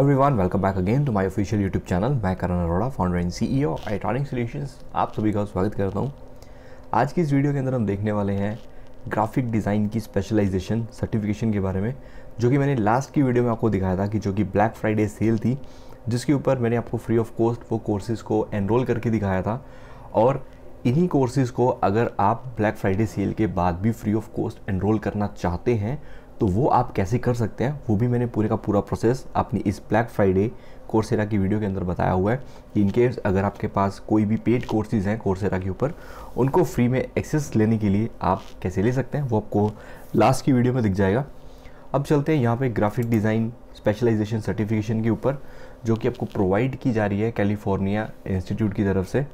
everyone welcome back again to my official YouTube channel मैं Karan Arora founder and CEO Itonic solutions आप सभी का स्वागत करता हूँ आज की इस वीडियो के अंदर हम देखने वाले हैं ग्राफिक डिज़ाइन की स्पेशलाइजेशन सर्टिफिकेशन के बारे में जो कि मैंने लास्ट की वीडियो में आपको दिखाया था कि जो कि ब्लैक फ्राइडे सेल थी जिसके ऊपर मैंने आपको फ्री ऑफ कॉस्ट वो कोर्सेज़ को एनरोल करके दिखाया था और इन्हीं कोर्सेज़ को अगर आप ब्लैक फ्राइडे सेल के बाद भी फ्री ऑफ कॉस्ट एनरोल करना चाहते हैं तो वो आप कैसे कर सकते हैं वो भी मैंने पूरे का पूरा प्रोसेस अपनी इस ब्लैक फ्राइडे कोर्सेरा की वीडियो के अंदर बताया हुआ है कि इनकेस अगर आपके पास कोई भी पेड कोर्सेज हैं कोर्सेरा के ऊपर उनको फ्री में एक्सेस लेने के लिए आप कैसे ले सकते हैं वो आपको लास्ट की वीडियो में दिख जाएगा अब चलते हैं यहाँ पे ग्राफिक डिज़ाइन स्पेशलाइजेशन सर्टिफिकेशन के ऊपर जो कि आपको प्रोवाइड की जा रही है कैलिफोर्निया इंस्टीट्यूट की तरफ से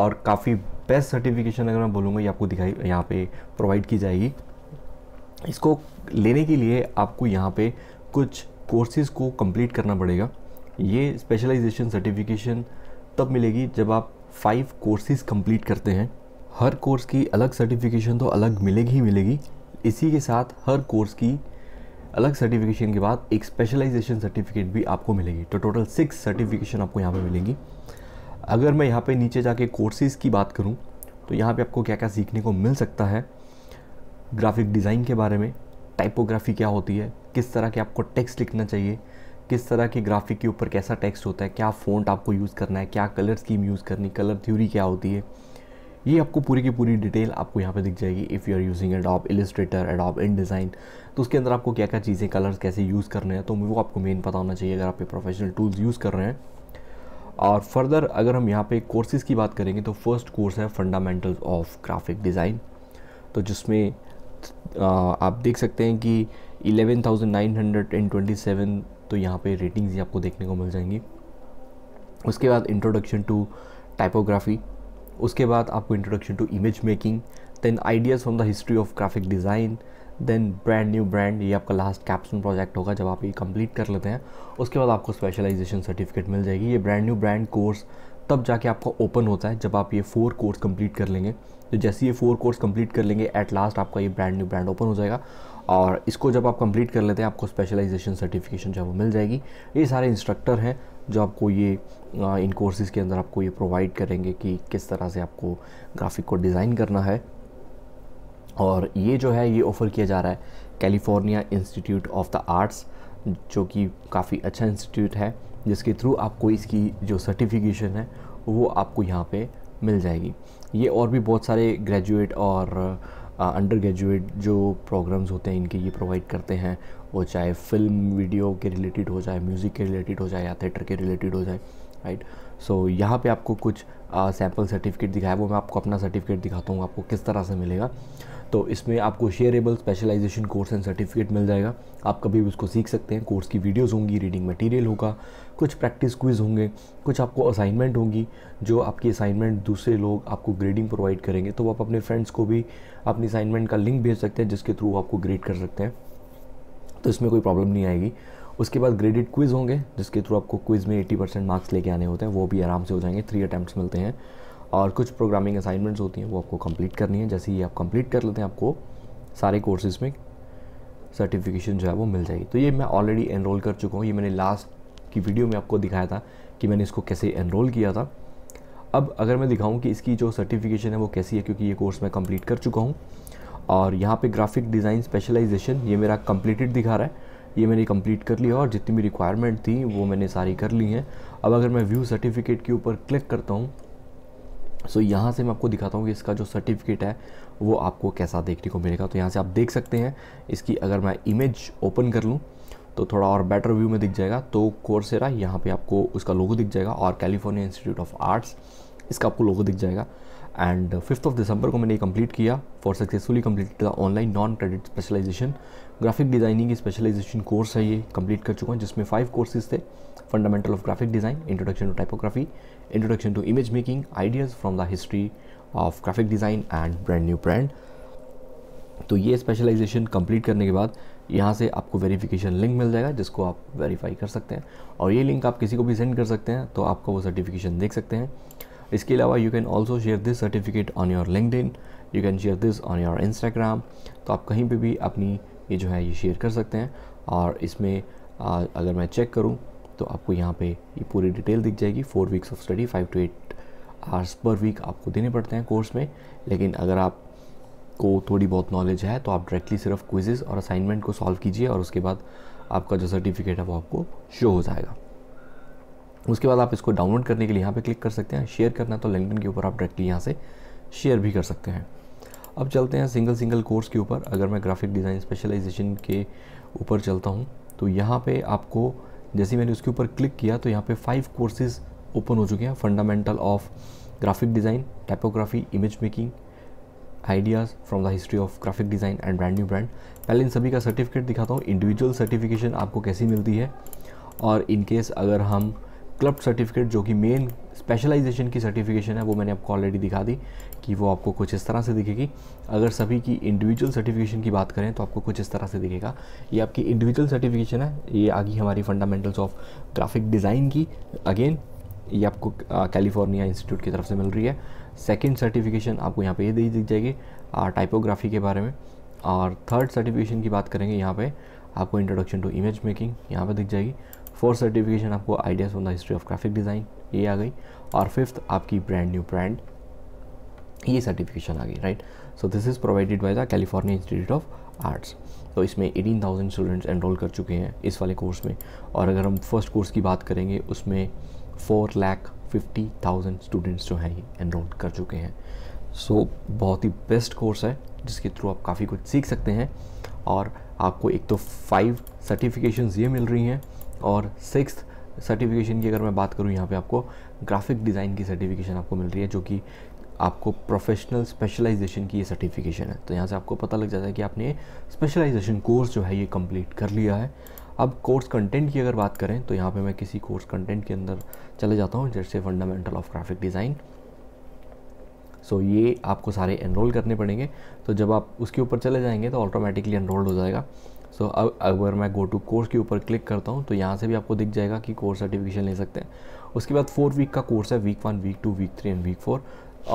और काफ़ी बेस्ट सर्टिफिकेशन अगर मैं बोलूँगा ये आपको दिखाई यहाँ पे प्रोवाइड की जाएगी इसको लेने के लिए आपको यहाँ पे कुछ कोर्सेज को कंप्लीट करना पड़ेगा ये स्पेशलाइजेशन सर्टिफिकेशन तब मिलेगी जब आप फाइव कोर्सेज कंप्लीट करते हैं हर कोर्स की अलग सर्टिफिकेशन तो अलग मिलेगी ही मिलेगी इसी के साथ हर कोर्स की अलग सर्टिफिकेशन के बाद एक स्पेशलाइजेशन सर्टिफिकेट भी आपको मिलेगी तो टोटल सिक्स सर्टिफिकेशन आपको यहाँ पे मिलेंगी अगर मैं यहाँ पे नीचे जाके कोर्सेज़ की बात करूँ तो यहाँ पे आपको क्या क्या सीखने को मिल सकता है ग्राफिक डिज़ाइन के बारे में टाइपोग्राफी क्या होती है किस तरह के आपको टेक्स्ट लिखना चाहिए किस तरह के ग्राफिक के ऊपर कैसा टेक्स्ट होता है क्या फ़ॉन्ट आपको यूज़ करना है क्या कलर स्कीम यूज़ करनी कलर थ्योरी क्या होती है ये आपको पूरी की पूरी डिटेल आपको यहाँ पे दिख जाएगी if you are using Adobe Illustrator Adobe InDesign तो उसके अंदर आपको क्या क्या चीज़ें कलर्स कैसे यूज़ करने हैं तो वो आपको मेन पता होना चाहिए अगर आप प्रोफेशनल टूल्स यूज़ कर रहे हैं और फर्दर अगर हम यहाँ पे कोर्सेज़ की बात करेंगे तो फर्स्ट कोर्स है फंडामेंटल्स ऑफ ग्राफिक डिज़ाइन तो जिसमें आप देख सकते हैं कि 11,927 तो यहाँ पे रेटिंग्स ही आपको देखने को मिल जाएंगी उसके बाद इंट्रोडक्शन टू टाइपोग्राफी उसके बाद आपको introduction to image making then ideas from the history of graphic design then brand new brand ये आपका लास्ट कैप्सन प्रोजेक्ट होगा जब आप ये कंप्लीट कर लेते हैं उसके बाद आपको स्पेशलाइजेशन सर्टिफिकेट मिल जाएगी ये ब्रांड न्यू ब्रांड कोर्स तब जाके आपका ओपन होता है जब आप ये फोर कोर्स कंप्लीट कर लेंगे तो जैसे ये फोर कोर्स कंप्लीट कर लेंगे एट लास्ट आपका ये ब्रांड न्यू ब्रांड ओपन हो जाएगा और इसको जब आप कंप्लीट कर लेते हैं आपको स्पेशलाइजेशन सर्टिफिकेशन जो है वो मिल जाएगी ये सारे इंस्ट्रक्टर हैं जो आपको ये इन कोर्सेज़ के अंदर आपको ये प्रोवाइड करेंगे कि किस तरह से आपको ग्राफिक को डिज़ाइन करना है और ये जो है ये ऑफ़र किया जा रहा है California institute of the arts जो कि काफ़ी अच्छा इंस्टीट्यूट है जिसके थ्रू आपको इसकी जो सर्टिफिकेशन है वो आपको यहाँ पे मिल जाएगी ये और भी बहुत सारे ग्रेजुएट और अंडर ग्रेजुएट जो प्रोग्राम्स होते हैं इनके ये प्रोवाइड करते हैं वो चाहे फिल्म वीडियो के रिलेटेड हो जाए म्यूज़िक के रिलेटेड हो जाए या थिएटर के रिलेटेड हो जाए राइट सो यहाँ पे आपको कुछ सैम्पल सर्टिफिकेट दिखाया वो मैं आपको अपना सर्टिफिकेट दिखाता हूँ आपको किस तरह से मिलेगा तो इसमें आपको shareable specialisation course and certificate मिल जाएगा आप कभी भी उसको सीख सकते हैं कोर्स की वीडियोस होंगी रीडिंग मटेरियल होगा कुछ प्रैक्टिस क्विज होंगे कुछ आपको असाइनमेंट होंगी जो आपकी असाइनमेंट दूसरे लोग आपको ग्रेडिंग प्रोवाइड करेंगे तो आप अपने फ्रेंड्स को भी अपनी असाइनमेंट का लिंक भेज सकते हैं जिसके थ्रू आपको ग्रेड कर सकते हैं तो इसमें कोई प्रॉब्लम नहीं आएगी उसके बाद ग्रेडिड क्विज़ होंगे जिसके थ्रू आपको क्विज़ में 80 परसेंट मार्क्स लेके आने होते हैं वो भी आराम से हो जाएंगे थ्री अटैम्प्ट मिलते हैं और कुछ प्रोग्रामिंग असाइनमेंट्स होती हैं वो आपको कंप्लीट करनी है जैसे ही आप कंप्लीट कर लेते हैं आपको सारे कोर्सेज़ में सर्टिफिकेशन जो है वो मिल जाएगी तो ये मैं ऑलरेडी एनरोल कर चुका हूँ ये मैंने लास्ट की वीडियो में आपको दिखाया था कि मैंने इसको कैसे एनरोल किया था अब अगर मैं दिखाऊं कि इसकी जो सर्टिफिकेशन है वो कैसी है क्योंकि ये कोर्स मैं कंप्लीट कर चुका हूँ और यहाँ पे ग्राफिक डिज़ाइन स्पेशलाइजेशन ये मेरा कंप्लीटेड दिखा रहा है ये मैंने कंप्लीट कर लिया और जितनी भी रिक्वायरमेंट थी वो मैंने सारी कर ली हैं अब अगर मैं व्यू सर्टिफिकेट के ऊपर क्लिक करता हूँ सो so, यहाँ से मैं आपको दिखाता हूँ कि इसका जो सर्टिफिकेट है वो आपको कैसा देखने को मिलेगा तो यहाँ से आप देख सकते हैं इसकी अगर मैं इमेज ओपन कर लूँ तो थोड़ा और बेटर व्यू में दिख जाएगा तो कोर्सेरा यहाँ पे आपको उसका लोगो दिख जाएगा और कैलिफोर्निया इंस्टीट्यूट ऑफ आर्ट्स इसका आपको लोगो दिख जाएगा एंड फिफ्थ ऑफ दिसंबर को मैंने कंप्लीट किया for successfully complete the online non credit specialisation graphic designing की स्पेशलाइजेशन कोर्स है ये कंप्लीट कर चुका हूँ जिसमें फाइव कोर्सेज थे fundamental of graphic design introduction to typography introduction to image making ideas from the history of graphic design and brand new brand तो ये स्पेशलाइजेशन कंप्लीट करने के बाद यहाँ से आपको वेरिफिकेशन लिंक मिल जाएगा जिसको आप वेरीफाई कर सकते हैं और ये लिंक आप किसी को भी सेंड कर सकते हैं तो आपका वो सर्टिफिकेशन देख सकते हैं इसके अलावा you can also share this certificate on your LinkedIn you can share this on your Instagram तो आप कहीं पर भी अपनी ये जो है ये शेयर कर सकते हैं और इसमें आ, अगर मैं चेक करूँ तो आपको यहाँ पे ये पूरी डिटेल दिख जाएगी four weeks of study five to eight hours per week आपको देने पड़ते हैं कोर्स में लेकिन अगर आप को थोड़ी बहुत नॉलेज है तो आप डायरेक्टली सिर्फ क्विजेज़ और असाइनमेंट को सॉल्व कीजिए और उसके बाद आपका जो सर्टिफिकेट है वो आपको शो हो जाएगा उसके बाद आप इसको डाउनलोड करने के लिए यहाँ पे क्लिक कर सकते हैं शेयर करना तो लिंकडिन के ऊपर आप डायरेक्टली यहाँ से शेयर भी कर सकते हैं अब चलते हैं सिंगल सिंगल कोर्स के ऊपर अगर मैं ग्राफिक डिज़ाइन स्पेशलाइजेशन के ऊपर चलता हूँ तो यहाँ पे आपको जैसे मैंने उसके ऊपर क्लिक किया तो यहाँ पे फाइव कोर्सेज ओपन हो चुके हैं fundamental of graphic design typography image making ideas from the history of graphic design and brand new brand पहले इन सभी का सर्टिफिकेट दिखाता हूँ इंडिविजुअल सर्टिफिकेशन आपको कैसी मिलती है और इनकेस अगर हम क्लब सर्टिफिकेट जो कि मेन स्पेशलाइजेशन की सर्टिफिकेशन है वो मैंने आपको ऑलरेडी दिखा दी कि वो आपको कुछ इस तरह से दिखेगी अगर सभी की इंडिविजुअल सर्टिफिकेशन की बात करें तो आपको कुछ इस तरह से दिखेगा ये आपकी इंडिविजुअल सर्टिफिकेशन है ये आगे हमारी फंडामेंटल्स ऑफ ग्राफिक डिज़ाइन की अगेन ये आपको कैलिफोर्निया इंस्टीट्यूट की तरफ से मिल रही है सेकेंड सर्टिफिकेशन आपको यहाँ पर ये दिख जाएगी टाइपोग्राफी के बारे में और थर्ड सर्टिफिकेशन की बात करेंगे यहाँ पर आपको इंट्रोडक्शन टू इमेज मेकिंग यहाँ पर दिख जाएगी फोर्थ सर्टिफिकेशन आपको ideas on the history of graphic design ये आ गई और फिफ्थ आपकी ब्रांड न्यू ब्रांड ये सर्टिफिकेशन आ गई right so this is provided by the California institute of arts तो इसमें एटीन थाउजेंड स्टूडेंट्स एनरोल कर चुके हैं इस वाले कोर्स में और अगर हम फर्स्ट कोर्स की बात करेंगे उसमें four lakh fifty thousand students जो हैं ये एनरोल कर चुके हैं सो so, बहुत ही बेस्ट कोर्स है जिसके थ्रू आप काफ़ी कुछ सीख सकते हैं और आपको एक तो फाइव सर्टिफिकेशंस ये मिल रही हैं और सिक्स सर्टिफिकेशन की अगर मैं बात करूँ यहाँ पे आपको ग्राफिक डिज़ाइन की सर्टिफिकेशन आपको मिल रही है जो कि आपको प्रोफेशनल स्पेशलाइजेशन की ये सर्टिफिकेशन है तो यहाँ से आपको पता लग जाता है कि आपने स्पेशलाइजेशन कोर्स जो है ये कंप्लीट कर लिया है अब कोर्स कंटेंट की अगर बात करें तो यहाँ पे मैं किसी कोर्स कंटेंट के अंदर चले जाता हूँ जैसे fundamental of graphic design so ये आपको सारे एनरोल करने पड़ेंगे तो जब आप उसके ऊपर चले जाएंगे तो ऑटोमेटिकली एनरोल्ड हो जाएगा सो so, अब अगर मैं गो टू कोर्स के ऊपर क्लिक करता हूँ तो यहाँ से भी आपको दिख जाएगा कि कोर्स सर्टिफिकेशन ले सकते हैं उसके बाद फोर वीक का कोर्स है week one week two week three and week four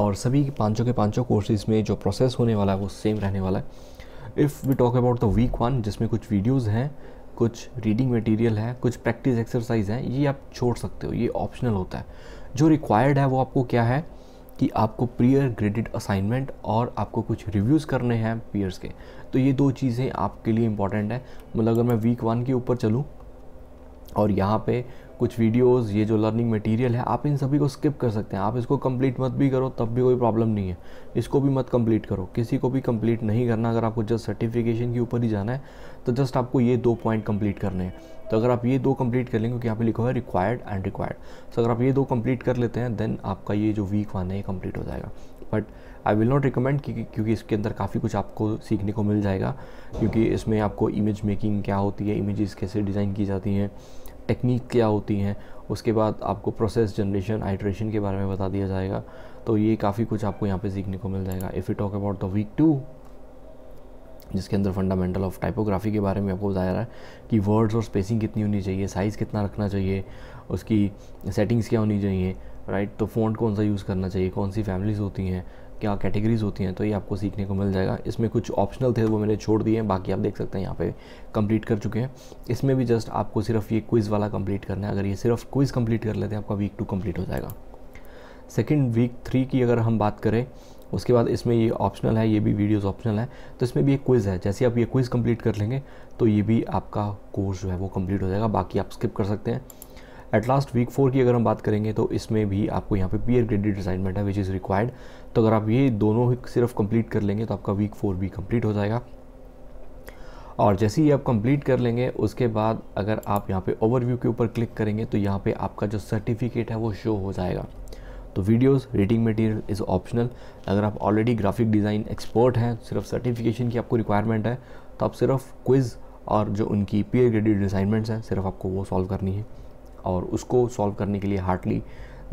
और सभी पाँचों के पाँचों कोर्सेज में जो प्रोसेस होने वाला है वो सेम रहने वाला है if we talk about the week one जिसमें कुछ वीडियोज़ हैं कुछ रीडिंग मटेरियल है कुछ प्रैक्टिस एक्सरसाइज हैं ये आप छोड़ सकते हो ये ऑप्शनल होता है जो रिक्वायर्ड है वो आपको क्या है कि आपको प्रियर ग्रेडिड असाइनमेंट और आपको कुछ रिव्यूज़ करने हैं पीयर्स के तो ये दो चीज़ें आपके लिए इंपॉर्टेंट है मतलब अगर मैं वीक वन के ऊपर चलूँ और यहाँ पे कुछ वीडियोस ये जो लर्निंग मटेरियल है आप इन सभी को स्किप कर सकते हैं आप इसको कंप्लीट मत भी करो तब भी कोई प्रॉब्लम नहीं है इसको भी मत कंप्लीट करो किसी को भी कंप्लीट नहीं करना अगर आपको जस्ट सर्टिफिकेशन के ऊपर ही जाना है तो जस्ट आपको ये दो पॉइंट कंप्लीट करने हैं तो अगर आप ये दो कंप्लीट कर लेंगे क्योंकि यहाँ पे लिखा है रिक्वायर्ड एंड रिक्वायर्ड सो अगर आप ये दो कंप्लीट कर लेते हैं देन आपका ये जो वीक वन है ये कंप्लीट हो जाएगा but I will not recommend क्योंकि इसके अंदर काफ़ी कुछ आपको सीखने को मिल जाएगा क्योंकि इसमें आपको इमेज मेकिंग क्या होती है इमेज़ कैसे डिज़ाइन की जाती हैं टेक्निक क्या होती हैं उसके बाद आपको प्रोसेस जनरेशन हाइड्रेशन के बारे में बता दिया जाएगा तो ये काफ़ी कुछ आपको यहाँ पे सीखने को मिल जाएगा if you talk about the week two जिसके अंदर फंडामेंटल ऑफ टाइपोग्राफी के बारे में आपको बताया रहा है कि वर्ड्स और स्पेसिंग कितनी होनी चाहिए साइज़ कितना रखना चाहिए उसकी सेटिंग्स क्या होनी चाहिए राइट तो फ़ॉन्ट कौन सा यूज़ करना चाहिए कौन सी फैमिलीज़ होती हैं क्या कैटेगरीज़ होती हैं तो ये आपको सीखने को मिल जाएगा इसमें कुछ ऑप्शनल थे वो मैंने छोड़ दिए हैं बाकी आप देख सकते हैं यहाँ पे कंप्लीट कर चुके हैं इसमें भी जस्ट आपको सिर्फ ये क्विज़ वाला कंप्लीट करना है अगर ये सिर्फ क्विज़ कंप्लीट कर लेते हैं आपका वीक टू कम्प्लीट हो जाएगा सेकेंड वीक थ्री की अगर हम बात करें उसके बाद इसमें ये ऑप्शनल है ये भी वीडियोज़ ऑप्शनल है तो इसमें भी एक क्विज़ है जैसे आप ये क्विज़ कम्प्लीट कर लेंगे तो ये भी आपका कोर्स जो है वो कम्प्लीट हो जाएगा बाकी आप स्किप कर सकते हैं एट लास्ट वीक फोर की अगर हम बात करेंगे तो इसमें भी आपको यहाँ पे पीयर ग्रेडिड असाइनमेंट है विच इज़ रिक्वायर्ड तो अगर आप ये दोनों ही सिर्फ कंप्लीट कर लेंगे तो आपका वीक फोर भी कंप्लीट हो जाएगा और जैसे ही आप कंप्लीट कर लेंगे उसके बाद अगर आप यहाँ पे ओवरव्यू के ऊपर क्लिक करेंगे तो यहाँ पे आपका जो सर्टिफिकेट है वो शो हो जाएगा तो videos rating material is optional अगर आप ऑलरेडी ग्राफिक डिज़ाइन एक्सपर्ट हैं सिर्फ सर्टिफिकेशन की आपको रिक्वायरमेंट है तो आप सिर्फ क्विज़ और जो उनकी पीयर ग्रेडिड असाइनमेंट्स हैं सिर्फ आपको वो सॉल्व करनी है और उसको सॉल्व करने के लिए हार्डली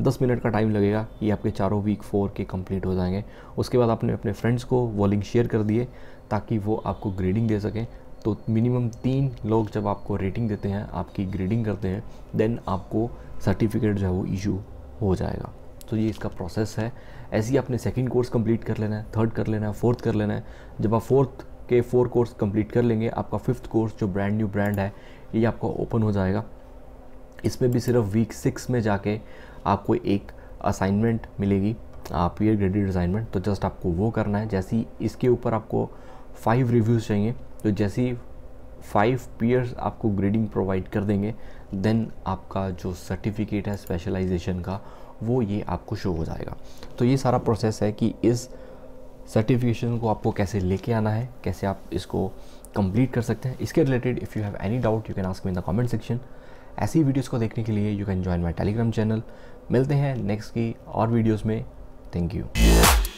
दस मिनट का टाइम लगेगा ये आपके चारों वीक फोर के कंप्लीट हो जाएंगे उसके बाद आपने अपने फ्रेंड्स को वो लिंक शेयर कर दिए ताकि वो आपको ग्रेडिंग दे सकें तो मिनिमम तीन लोग जब आपको रेटिंग देते हैं आपकी ग्रेडिंग करते हैं देन आपको सर्टिफिकेट जो है वो इशू हो जाएगा तो ये इसका प्रोसेस है ऐसे ही आपने सेकेंड कोर्स कंप्लीट कर लेना है थर्ड कर लेना है फोर्थ कर लेना है जब आप फोर्थ के फोर कोर्स कंप्लीट कर लेंगे आपका फिफ्थ कोर्स जो ब्रांड न्यू ब्रांड है ये आपका ओपन हो जाएगा इसमें भी सिर्फ वीक सिक्स में जाके आपको एक असाइनमेंट मिलेगी पीयर ग्रेडिड असाइनमेंट तो जस्ट आपको वो करना है जैसी इसके ऊपर आपको फाइव रिव्यूज़ चाहिए तो जैसी फाइव पीयर्स आपको ग्रेडिंग प्रोवाइड कर देंगे देन आपका जो सर्टिफिकेट है स्पेशलाइजेशन का वो ये आपको शो हो जाएगा तो ये सारा प्रोसेस है कि इस सर्टिफिकेशन को आपको कैसे लेके आना है कैसे आप इसको कंप्लीट कर सकते हैं इसके related if you have any doubt you can ask me in the comment section ऐसी वीडियोस को देखने के लिए you can join my Telegram channel मिलते हैं नेक्स्ट की और वीडियोस में थैंक यू